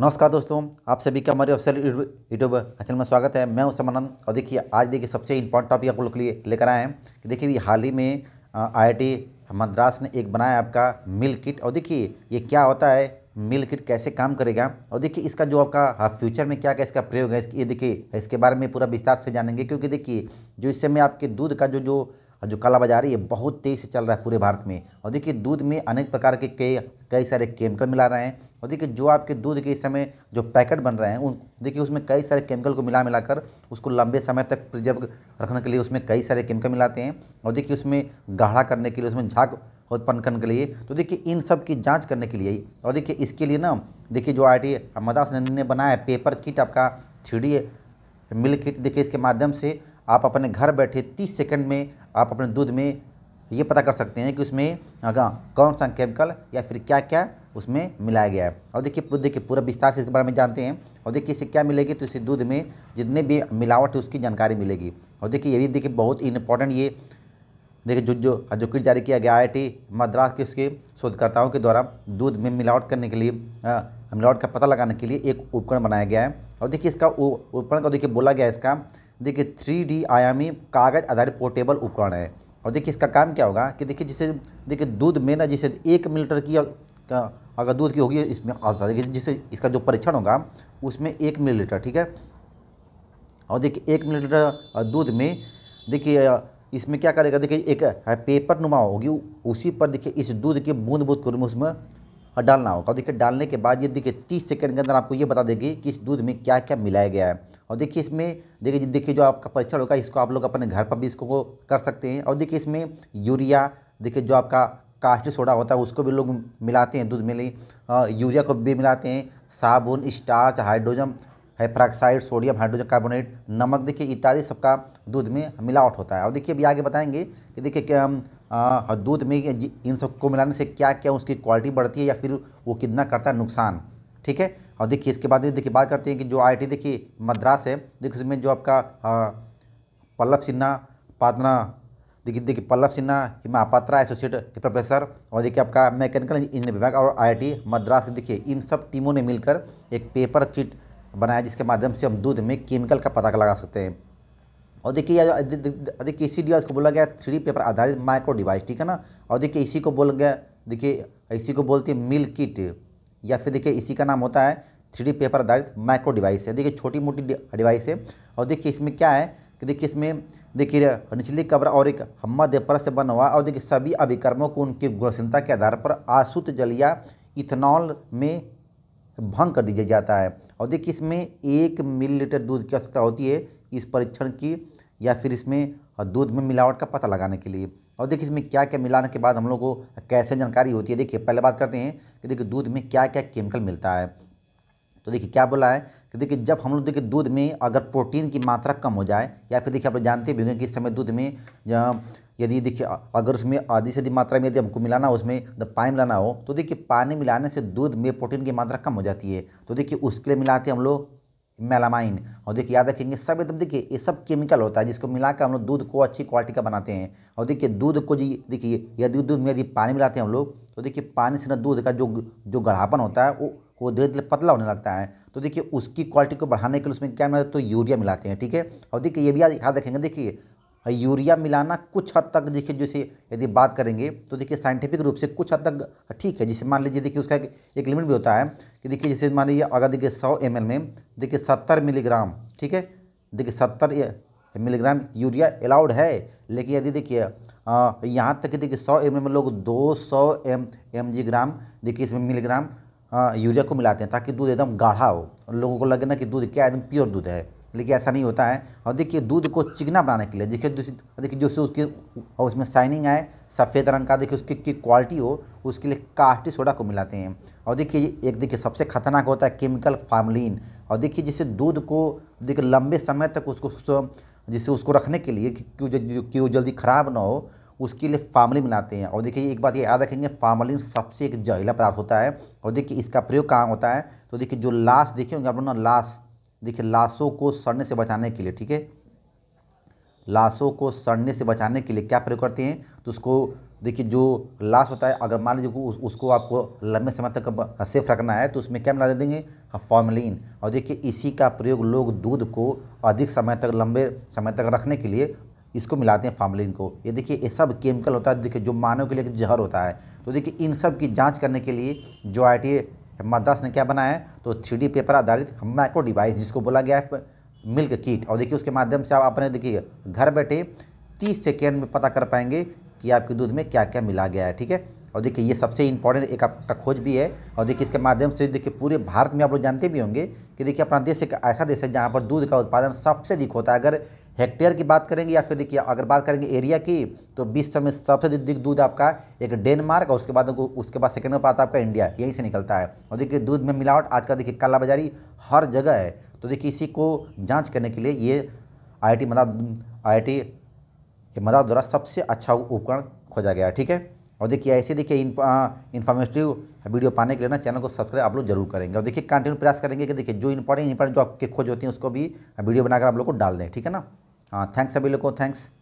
नमस्कार दोस्तों आप सभी का हमारे ऑफिसियल यूट्यूब चैनल में स्वागत है मैं उस समानंद और देखिए आज देखिए सबसे इंपॉर्टेंट टॉपिक आप लोग के लिए लेकर आए हैं कि देखिए हाल ही में आईआईटी मद्रास ने एक बनाया आपका मिल किट और देखिए ये क्या होता है मिल किट कैसे काम करेगा और देखिए इसका जो आपका फ्यूचर में क्या क्या इसका प्रयोग है ये देखिए इसके बारे में पूरा विस्तार से जानेंगे क्योंकि देखिए जो इस समय आपके दूध का जो जो और जो काला बाजारी है बहुत तेज से चल रहा है पूरे भारत में और देखिए दूध में अनेक प्रकार के कई कई सारे केमिकल मिला रहे हैं और देखिए जो आपके दूध के इस समय जो पैकेट बन रहे हैं उन देखिए उसमें कई सारे केमिकल को मिला मिलाकर उसको लंबे समय तक प्रिजर्व रखने के लिए उसमें कई सारे केमिकल मिलाते हैं और देखिए उसमें गाढ़ा करने के लिए उसमें झाक उत्पन्न करने के लिए तो देखिए इन सब की जाँच करने के लिए और देखिए इसके लिए ना देखिए जो आई टी मदास ने बनाया पेपर किट आपका थ्री मिल किट देखिए इसके माध्यम से आप अपने घर बैठे तीस सेकेंड में आप अपने दूध में ये पता कर सकते हैं कि उसमें अगर हाँ, कौन सा केमिकल या फिर क्या क्या उसमें मिलाया गया है और देखिए देखिए पूरा विस्तार से इसके बारे में जानते हैं और देखिए इससे क्या मिलेगी तो इसे दूध में जितने भी मिलावट है उसकी जानकारी मिलेगी और देखिए ये भी देखिए बहुत इम्पोर्टेंट ये देखिए जो जो जो किट जारी किया गया आई मद्रास के उसके शोधकर्ताओं के द्वारा दूध में मिलावट करने के लिए हाँ, मिलावट का पता लगाने के लिए एक उपकरण बनाया गया है और देखिए इसका उपकरण का तो देखिए बोला गया इसका देखिए थ्री डी आयामी कागज़ आधारित पोर्टेबल उपकरण है और देखिए इसका काम क्या होगा कि देखिए जिसे देखिए दूध में ना जिसे एक लीटर की अगर दूध की होगी इसमें देखिए जिससे इसका जो परीक्षण होगा उसमें एक मिलीलीटर ठीक है और देखिए एक मिलीलीटर दूध में देखिए इसमें क्या करेगा देखिए एक पेपर नुमा होगी उसी पर देखिए इस दूध के बूंद बूंद कर उसमें डालना होगा देखिए डालने के बाद ये देखिए तीस सेकेंड के अंदर आपको ये बता देगी कि इस दूध में क्या क्या मिलाया गया है और देखिए इसमें देखिए देखिए जो आपका परीक्षण होगा इसको आप लोग अपने घर पर भी इसको कर सकते हैं और देखिए इसमें यूरिया देखिए जो आपका कास्टिक सोडा होता है उसको भी लोग मिलाते हैं दूध में यूरिया को भी मिलाते हैं साबुन starch hydrogen peroxide sodium hydrogen carbonate नमक देखिए इत्यादि सबका दूध में मिलावट होता है और देखिए अभी आगे बताएंगे कि देखिए क्या दूध में इन सबको मिलाने से क्या क्या उसकी क्वालिटी बढ़ती है या फिर वो कितना करता है नुकसान ठीक है और देखिए इसके बाद देखिए बात करते हैं कि जो आई देखिए मद्रास है देखिए इसमें जो आपका पल्लव सिन्हा पादना देखिए देखिए पल्लव सिन्हा महापात्रा एसोसिएट प्रोफेसर और देखिए आपका मैकेनिकल इंजीनियर विभाग और आईआईटी मद्रास देखिए इन सब टीमों ने मिलकर एक पेपर किट बनाया जिसके माध्यम से हम दूध में केमिकल का पता लगा सकते हैं और देखिए देखिए इसी डिवाइस को बोला गया थ्री पेपर आधारित माइक्रो डिवाइस ठीक है ना और देखिए इसी को बोल गया देखिए इसी को बोलते हैं मिल किट या फिर देखिए इसी का नाम होता है थ्री पेपर आधारित माइक्रो डिवाइस है देखिए छोटी मोटी डिवाइस है और देखिए इसमें क्या है कि देखिए इसमें देखिए निचली कब्र और एक मध्य परत से बना हुआ और देखिए सभी अभिक्रमों को उनकी घोषणता के आधार पर आसूत जलिया इथेनॉल में भंग कर दिया जाता है और देखिए इसमें एक मिलीलीटर दूध की आवश्यकता होती है इस परीक्षण की या फिर इसमें दूध में मिलावट का पता लगाने के लिए और देखिए इसमें क्या क्या मिलाने के बाद हम लोग को कैसे जानकारी होती है देखिए पहले बात करते हैं कि देखिए दूध में क्या क्या केमिकल मिलता है तो देखिए क्या बोला है कि देखिए जब हम लोग देखिए दूध में अगर प्रोटीन की मात्रा कम हो जाए या फिर देखिए आप लोग जानते भी होंगे कि इस समय दूध में यदि देखिए अगर उसमें आधी से अधिक मात्रा में यदि हमको मिलाना हो उसमें जब पानी मिलाना हो तो देखिए पानी मिलाने से दूध में प्रोटीन की मात्रा कम हो जाती है तो देखिए उसके लिए मिलाते हैं हम लोग मेलामाइन और देखिए याद रखेंगे सब एकदम देखिए ये सब केमिकल होता है जिसको मिला हम लोग दूध को अच्छी क्वालिटी का बनाते हैं और देखिए दूध को जी देखिए यदि दूध में यदि पानी मिलाते हैं हम लोग तो देखिए पानी से ना दूध का जो जो गढ़ापन होता है वो वो धीरे धीरे पतला होने लगता है तो देखिए उसकी क्वालिटी को बढ़ाने के लिए उसमें क्या मिलाते तो यूरिया मिलाते हैं ठीक है और देखिए ये भी याद याद रखेंगे देखिए यूरिया मिलाना कुछ हद तक देखिए जैसे यदि बात करेंगे तो देखिए साइंटिफिक रूप से कुछ हद तक ठीक है जैसे मान लीजिए देखिए उसका एक, एक लिमिट भी होता है कि देखिए जैसे मान लीजिए अगर देखिए सौ एम में देखिए सत्तर मिलीग्राम ठीक है देखिए सत्तर मिलीग्राम यूरिया अलाउड है लेकिन यदि देखिए यहाँ तक कि देखिए सौ एम में लोग दो सौ एम एम जी ग्राम देखिए इसमें मिलीग्राम यूरिया को मिलाते हैं ताकि दूध एकदम गाढ़ा हो लोगों को लगे ना कि दूध क्या एकदम प्योर दूध है लेकिन ऐसा नहीं होता है और देखिए दूध को चिकना बनाने के लिए देखिए देखिए जो उसकी और उसमें शाइनिंग आए सफ़ेद रंग का देखिए उसकी की क्वालिटी हो उसके लिए कास्टी सोडा को मिलाते हैं और देखिए एक देखिए सबसे खतरनाक होता है केमिकल फार्मलिन और देखिए जिससे दूध को देखिए लंबे समय तक उसको जिससे उसको रखने के लिए कि वो जल्दी ख़राब ना हो उसके लिए फार्मलिन मिलाते हैं और देखिए एक बात ये याद रखेंगे फार्मलिन सबसे एक जहरीला पदार्थ होता है और देखिए इसका प्रयोग कहाँ होता है तो देखिए जो लाश देखिए होंगे आप लोग ना लाश देखिए लाशों को सड़ने से बचाने के लिए ठीक है लाशों को सड़ने से बचाने के लिए क्या प्रयोग करते हैं तो उसको देखिए जो लाश होता है अगर मान लीजिए उस, उसको आपको लंबे समय तक सेफ रखना है तो उसमें क्या मिला देंगे हाँ, फॉर्मलिन और देखिए इसी का प्रयोग लोग दूध को अधिक समय तक लंबे समय तक रखने के लिए इसको मिलाते हैं फार्मलिन को ये देखिए ये सब केमिकल होता है देखिए जो मानव के लिए जहर होता है तो देखिए इन सब की जाँच करने के लिए जो आई मद्रास ने क्या बनाया है तो थ्री पेपर आधारित माइक्रो डिवाइस जिसको बोला गया है मिल्क किट और देखिए उसके माध्यम से आप अपने देखिए घर बैठे तीस सेकेंड में पता कर पाएंगे कि आपके दूध में क्या क्या मिला गया है ठीक है और देखिए ये सबसे इंपॉर्टेंट एक आपका खोज भी है और देखिए इसके माध्यम से देखिए पूरे भारत में आप लोग जानते भी होंगे कि देखिए अपना देश एक ऐसा देश है जहाँ पर दूध का उत्पादन सबसे अधिक होता है अगर हेक्टेयर की बात करेंगे या फिर देखिए अगर बात करेंगे एरिया की तो विश्व में सबसे अधिक दूध आपका एक डेनमार्क और उसके बाद उसके बाद सेकंड में आता है आपका इंडिया यहीं से निकलता है और देखिए दूध में मिलावट आज का देखिए कालाबाजारी हर जगह है तो देखिए इसी को जांच करने के लिए ये आई आई मदद आई के मदद द्वारा सबसे अच्छा उपकरण खोजा गया ठीक है और देखिए ऐसे देखिए इन्फॉर्मेटिव वीडियो पाने के लिए ना चैनल को सब्सक्राइब आप लोग जरूर करेंगे और देखिए कंटिन्यू प्रयास करेंगे कि देखिए जो इंपॉर्टेंट इंपॉर्टेंट जो आपके खोज होती है उसको भी वीडियो बनाकर आप लोग को डाल दें ठीक है ना Uh, thanks, Abhi oh, Thanks.